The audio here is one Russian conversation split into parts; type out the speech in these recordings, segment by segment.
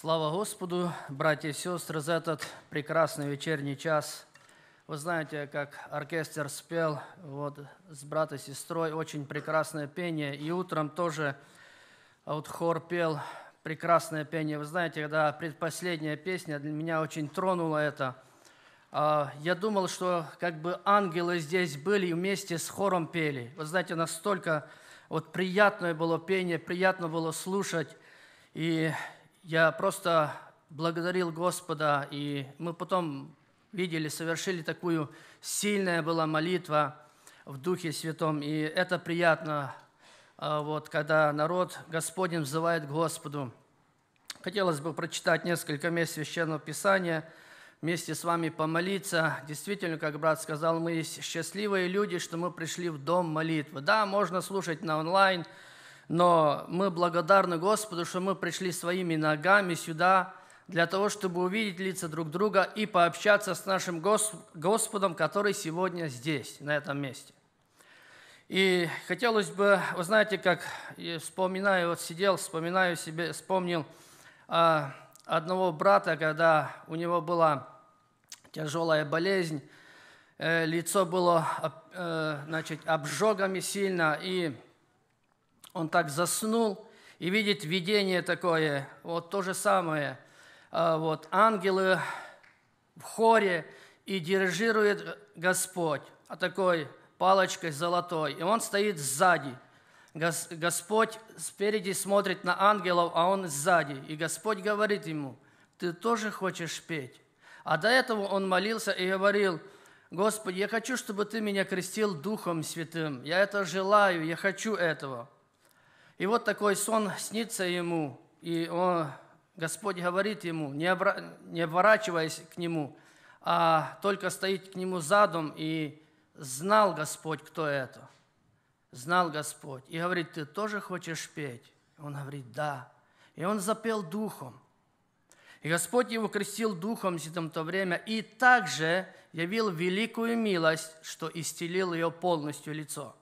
Слава Господу, братья и сестры, за этот прекрасный вечерний час. Вы знаете, как оркестр спел вот, с братом и сестрой, очень прекрасное пение. И утром тоже а вот хор пел прекрасное пение. Вы знаете, когда предпоследняя песня, для меня очень тронула это. А, я думал, что как бы ангелы здесь были и вместе с хором пели. Вы знаете, настолько вот приятное было пение, приятно было слушать. И я просто благодарил Господа, и мы потом видели, совершили такую сильная была молитва в Духе Святом, и это приятно, а, вот, когда народ Господень взывает к Господу. Хотелось бы прочитать несколько мест Священного Писания, вместе с вами помолиться. Действительно, как брат сказал, мы счастливые люди, что мы пришли в дом молитвы. Да, можно слушать на онлайн, но мы благодарны Господу, что мы пришли своими ногами сюда для того, чтобы увидеть лица друг друга и пообщаться с нашим Господом, который сегодня здесь, на этом месте. И хотелось бы, вы знаете, как я вспоминаю, вот сидел, вспоминаю себе, вспомнил а, одного брата, когда у него была тяжелая болезнь, э, лицо было э, значит, обжогами сильно, и он так заснул и видит видение такое, вот то же самое. А, вот ангелы в хоре и дирижирует Господь, а такой палочкой золотой. И он стоит сзади. Господь спереди смотрит на ангелов, а он сзади. И Господь говорит ему, ты тоже хочешь петь? А до этого он молился и говорил, Господи, я хочу, чтобы Ты меня крестил Духом Святым. Я это желаю, я хочу этого. И вот такой сон снится ему, и он, Господь говорит ему, не, обра... не обворачиваясь к нему, а только стоит к нему задом, и знал Господь, кто это. Знал Господь. И говорит, ты тоже хочешь петь? Он говорит, да. И он запел духом. И Господь его крестил духом в то время, и также явил великую милость, что исцелил ее полностью лицо.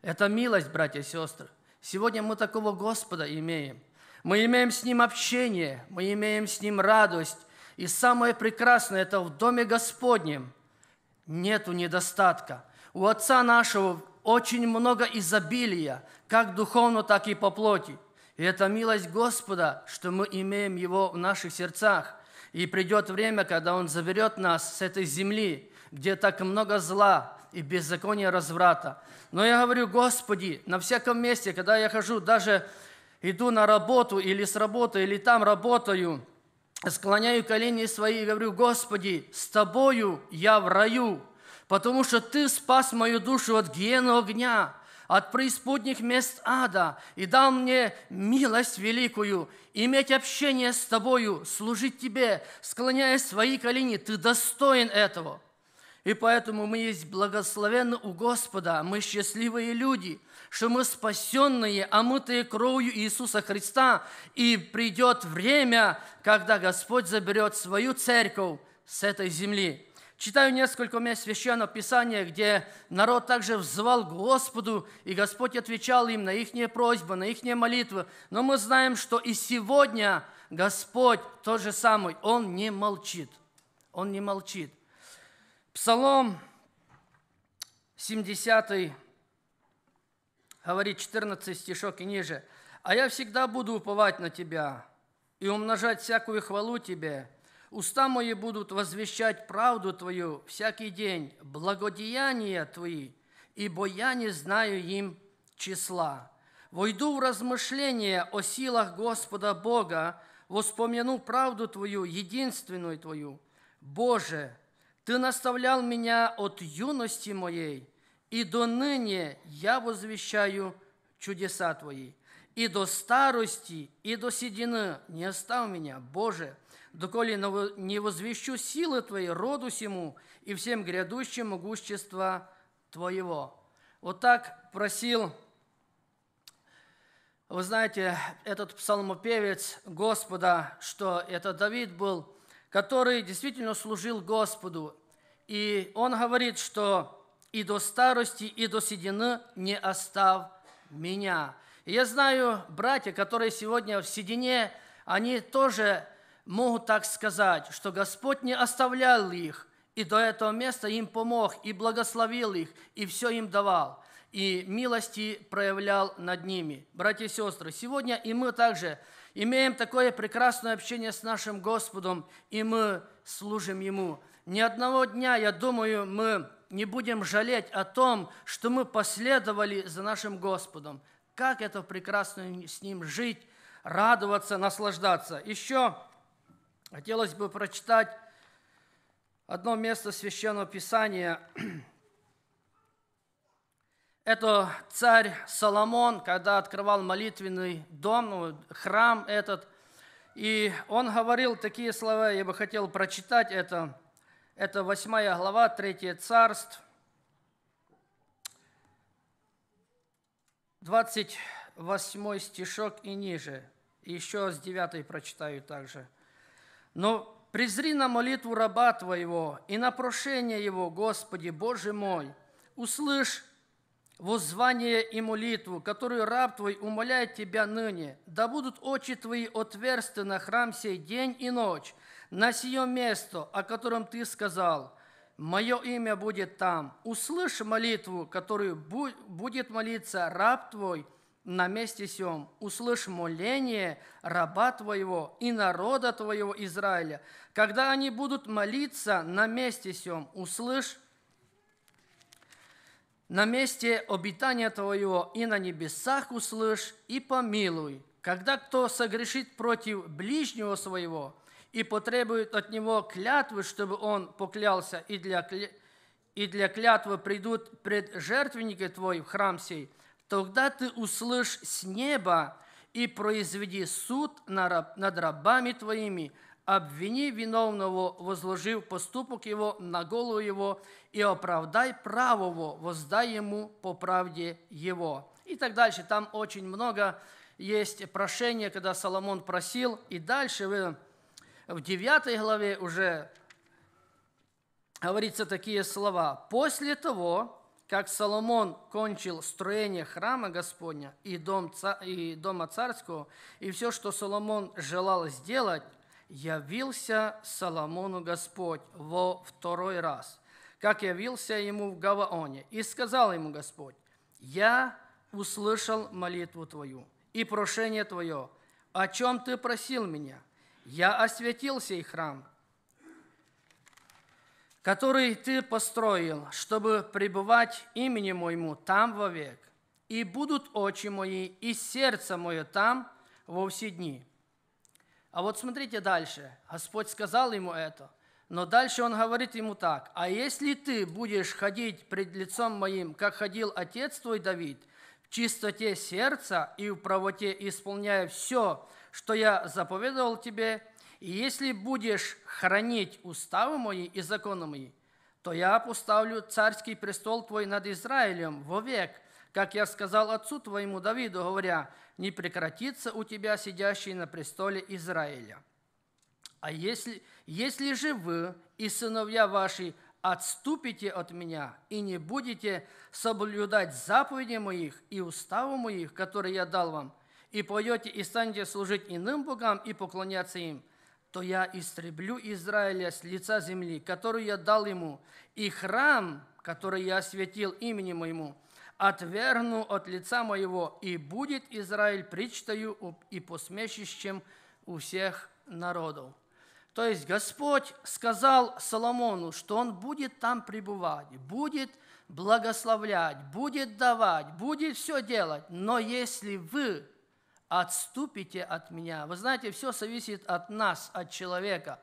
Это милость, братья и сестры. Сегодня мы такого Господа имеем. Мы имеем с Ним общение, мы имеем с Ним радость. И самое прекрасное – это в Доме Господнем нету недостатка. У Отца нашего очень много изобилия, как духовно, так и по плоти. И это милость Господа, что мы имеем Его в наших сердцах. И придет время, когда Он заберет нас с этой земли, где так много зла, и беззакония разврата. Но я говорю, Господи, на всяком месте, когда я хожу, даже иду на работу или с работы, или там работаю, склоняю колени свои и говорю, Господи, с Тобою я в раю, потому что Ты спас мою душу от гиены огня, от преисподних мест ада и дал мне милость великую иметь общение с Тобою, служить Тебе, склоняя свои колени. Ты достоин этого». И поэтому мы есть благословенны у Господа, мы счастливые люди, что мы спасенные, омытые кровью Иисуса Христа. И придет время, когда Господь заберет свою церковь с этой земли. Читаю несколько мест Священного Писания, где народ также взывал к Господу, и Господь отвечал им на их просьбы, на их молитвы. Но мы знаем, что и сегодня Господь тот же самый, Он не молчит. Он не молчит. Псалом 70 говорит 14 стишок и ниже. «А я всегда буду уповать на Тебя и умножать всякую хвалу Тебе. Уста мои будут возвещать правду Твою всякий день, благодеяния Твои, ибо я не знаю им числа. Войду в размышления о силах Господа Бога, воспомяну правду Твою, единственную Твою. Боже, ты наставлял меня от юности моей, и до ныне я возвещаю чудеса Твои. И до старости, и до седины не оставь меня, Боже, доколе не возвещу силы твои роду сему и всем грядущим могущества Твоего». Вот так просил, вы знаете, этот псалмопевец Господа, что это Давид был – который действительно служил Господу. И он говорит, что «и до старости, и до седины не остав меня». И я знаю, братья, которые сегодня в седине, они тоже могут так сказать, что Господь не оставлял их, и до этого места им помог, и благословил их, и все им давал, и милости проявлял над ними. Братья и сестры, сегодня и мы также – имеем такое прекрасное общение с нашим Господом, и мы служим Ему. Ни одного дня, я думаю, мы не будем жалеть о том, что мы последовали за нашим Господом. Как это прекрасно с Ним жить, радоваться, наслаждаться. Еще хотелось бы прочитать одно место Священного Писания – это царь Соломон, когда открывал молитвенный дом, ну, храм этот, и он говорил такие слова, я бы хотел прочитать это. Это 8 глава, 3 царств, 28 стишок и ниже. Еще с 9 прочитаю также. «Но «Ну, презри на молитву раба Твоего и на прошение Его, Господи, Боже мой, услышь воззвание и молитву, которую раб твой умоляет тебя ныне. Да будут очи твои отверсты на храм сей день и ночь, на сие место, о котором ты сказал, мое имя будет там. Услышь молитву, которую будет молиться раб твой на месте сем. Услышь моление раба твоего и народа твоего Израиля. Когда они будут молиться на месте сем, услышь на месте обитания Твоего и на небесах услышь и помилуй. Когда кто согрешит против ближнего своего и потребует от него клятвы, чтобы он поклялся, и для, и для клятвы придут пред жертвенники Твой в храм сей, тогда Ты услышь с неба и произведи суд над рабами Твоими – обвини виновного, возложив поступок его на голову его, и оправдай правого, воздай ему по правде его». И так дальше. Там очень много есть прошения, когда Соломон просил. И дальше вы в 9 главе уже говорится такие слова. «После того, как Соломон кончил строение храма Господня и, дом, и дома царского, и все, что Соломон желал сделать, явился Соломону Господь во второй раз, как явился ему в Гаваоне. И сказал ему Господь, «Я услышал молитву твою и прошение твое, о чем ты просил меня. Я осветил сей храм, который ты построил, чтобы пребывать имени моему там вовек. И будут очи мои и сердце мое там во все дни» А вот смотрите дальше. Господь сказал ему это. Но дальше он говорит ему так. «А если ты будешь ходить пред лицом моим, как ходил отец твой Давид, в чистоте сердца и в правоте, исполняя все, что я заповедовал тебе, и если будешь хранить уставы мои и законы мои, то я поставлю царский престол твой над Израилем вовек, как я сказал отцу твоему Давиду, говоря, не прекратится у тебя сидящий на престоле Израиля. А если, если же вы и сыновья ваши отступите от меня и не будете соблюдать заповеди моих и уставы моих, которые я дал вам, и пойдете и станете служить иным богам и поклоняться им, то я истреблю Израиля с лица земли, которую я дал ему, и храм, который я осветил именем моему – отвергну от лица моего, и будет Израиль причтою и посмешищем у всех народов». То есть Господь сказал Соломону, что он будет там пребывать, будет благословлять, будет давать, будет все делать, но если вы отступите от меня, вы знаете, все зависит от нас, от человека.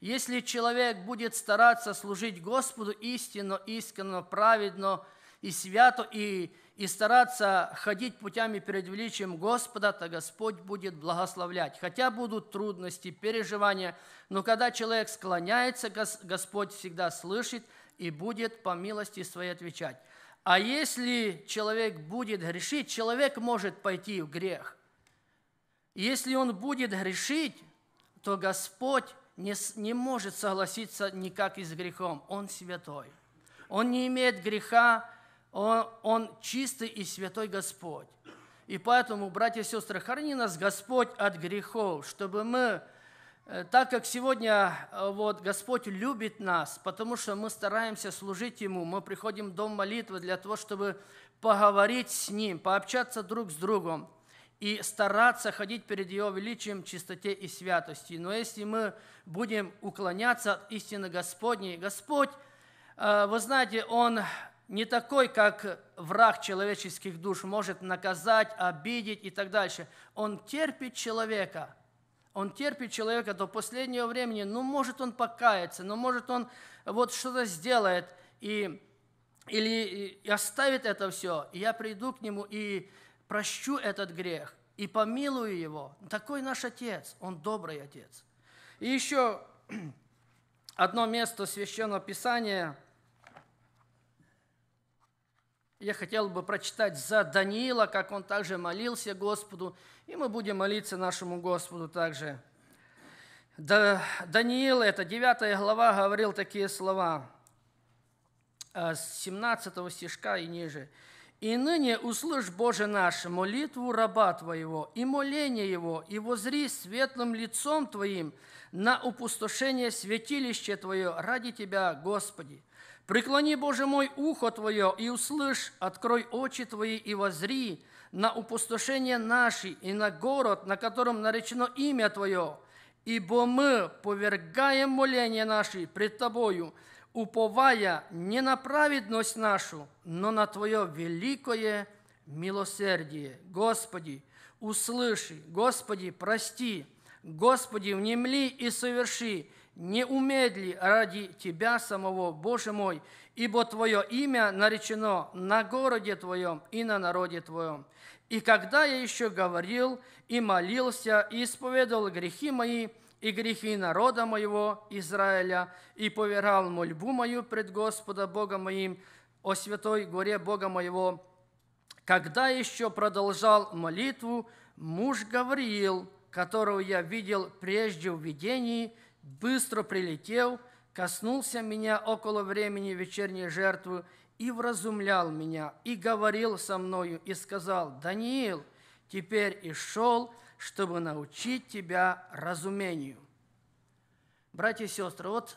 Если человек будет стараться служить Господу истинно, искренно, праведно, и свято, и, и стараться ходить путями перед величием Господа, то Господь будет благословлять. Хотя будут трудности, переживания, но когда человек склоняется, Господь всегда слышит и будет по милости своей отвечать. А если человек будет грешить, человек может пойти в грех. Если он будет грешить, то Господь не, не может согласиться никак и с грехом. Он святой. Он не имеет греха, он, он чистый и святой Господь. И поэтому, братья и сестры, храни нас Господь от грехов, чтобы мы, э, так как сегодня э, вот, Господь любит нас, потому что мы стараемся служить Ему, мы приходим в дом молитвы для того, чтобы поговорить с Ним, пообщаться друг с другом и стараться ходить перед Его величием, чистоте и святости. Но если мы будем уклоняться от истины Господней, Господь, э, вы знаете, Он не такой, как враг человеческих душ, может наказать, обидеть и так дальше. Он терпит человека. Он терпит человека до последнего времени. Ну, может, он покается, ну, может, он вот что-то сделает и, или и оставит это все. И я приду к нему и прощу этот грех и помилую его. Такой наш Отец, Он добрый Отец. И еще одно место Священного Писания – я хотел бы прочитать за Даниила, как он также молился Господу, и мы будем молиться нашему Господу также. Да, Даниил, это 9 глава, говорил такие слова э, с 17 стишка и ниже. «И ныне услышь, Боже наш, молитву раба Твоего и моление Его, и возри светлым лицом Твоим на упустошение святилища Твое ради Тебя, Господи». Преклони, Боже мой, ухо Твое и услышь, открой очи Твои и возри на опустошение наши и на город, на котором наречено имя Твое, ибо мы повергаем моление наше пред Тобою, уповая не на праведность нашу, но на Твое великое милосердие. Господи, услыши, Господи, прости, Господи, внемли и соверши, не умедли ради Тебя самого, Боже мой, ибо Твое имя наречено на городе Твоем и на народе Твоем. И когда я еще говорил и молился, и исповедовал грехи мои, и грехи народа моего, Израиля, и поверял мольбу мою пред Господа Бога моим, о святой горе Бога моего, когда еще продолжал молитву, муж Гавриил, которого я видел прежде в видении – быстро прилетел, коснулся меня около времени вечерней жертвы и вразумлял меня, и говорил со мною, и сказал, «Даниил, теперь и шел, чтобы научить тебя разумению». Братья и сестры, вот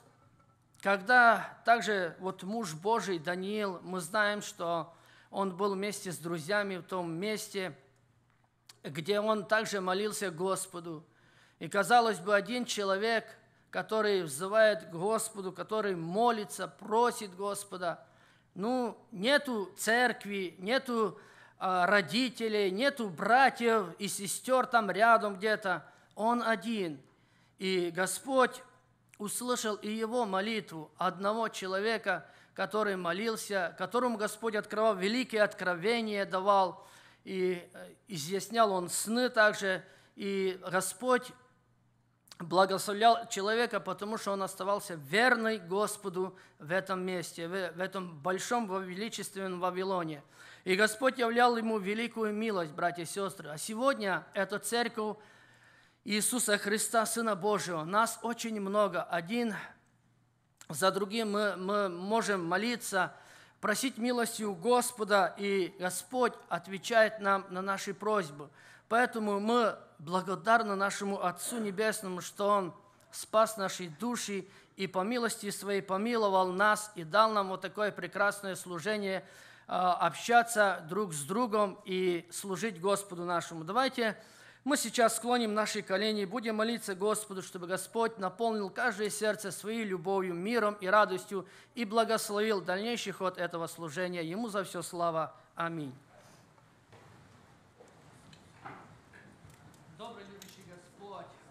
когда также вот муж Божий Даниил, мы знаем, что он был вместе с друзьями в том месте, где он также молился Господу. И казалось бы, один человек – который взывает к Господу, который молится, просит Господа. Ну, нету церкви, нету э, родителей, нету братьев и сестер там рядом где-то. Он один. И Господь услышал и его молитву одного человека, который молился, которому Господь открывал великие откровения, давал, и э, изъяснял он сны также. И Господь благословлял человека, потому что он оставался верный Господу в этом месте, в этом большом величественном Вавилоне. И Господь являл ему великую милость, братья и сестры. А сегодня эта церковь Иисуса Христа, Сына Божьего, нас очень много. Один за другим мы, мы можем молиться, просить милости у Господа, и Господь отвечает нам на наши просьбы. Поэтому мы благодарны нашему Отцу Небесному, что Он спас наши души и по милости своей помиловал нас и дал нам вот такое прекрасное служение а, общаться друг с другом и служить Господу нашему. Давайте мы сейчас склоним наши колени и будем молиться Господу, чтобы Господь наполнил каждое сердце своей любовью, миром и радостью и благословил дальнейший ход этого служения. Ему за все слава. Аминь.